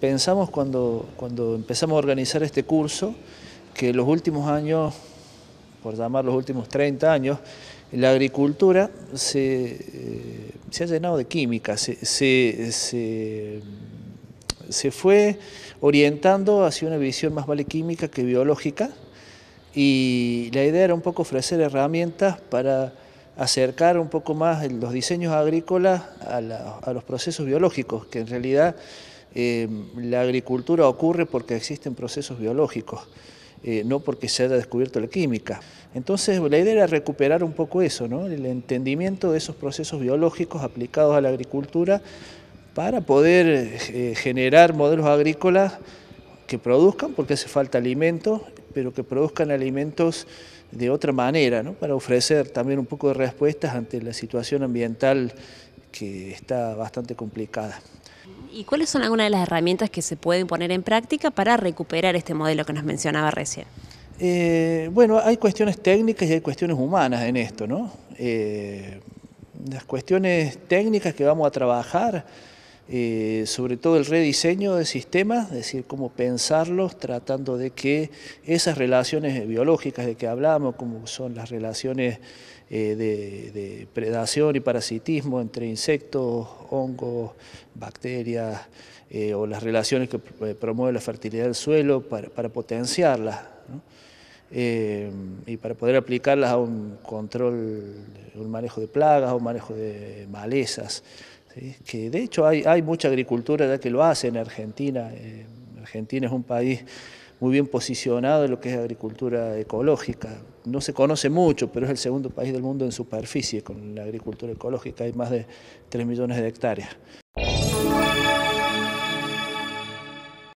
Pensamos cuando, cuando empezamos a organizar este curso que los últimos años, por llamar los últimos 30 años, la agricultura eh, se, ha llenado de química, se, fue orientando hacia una visión más vale química que biológica y la idea era un poco ofrecer herramientas para acercar un poco más los diseños agrícolas a los procesos biológicos, que en realidad Em, la agricultura ocurre porque existen procesos biológicos, eh, no porque se haya descubierto la química. Entonces la idea era recuperar un poco eso, el entendimiento de esos procesos biológicos aplicados a la agricultura para poder eh, generar modelos agrícolas que produzcan, porque hace falta alimentos, pero que produzcan alimentos de otra manera, para ofrecer también un poco de respuestas ante la situación ambiental que está bastante complicada. ¿Y cuáles son algunas de las herramientas que se pueden poner en práctica para recuperar este modelo que nos mencionaba recién? Eh, bueno, hay cuestiones técnicas y hay cuestiones humanas en esto, ¿no? Eh, las cuestiones técnicas que vamos a trabajar eh, sobre todo el rediseño de sistemas, es decir, cómo pensarlos, tratando de que esas relaciones biológicas de que hablamos, como son las relaciones eh, de, predación y parasitismo entre insectos, hongos, bacterias, eh, o las relaciones que promueven la fertilidad del suelo para, potenciarlas. y para poder aplicarlas a un control, un manejo de plagas, o un manejo de malezas que de hecho hay, mucha agricultura ya que lo hace en Argentina. Eh, Argentina es un país muy bien posicionado en lo que es agricultura ecológica. No se conoce mucho, pero es el segundo país del mundo en superficie con la agricultura ecológica, hay más de 3 millones de hectáreas.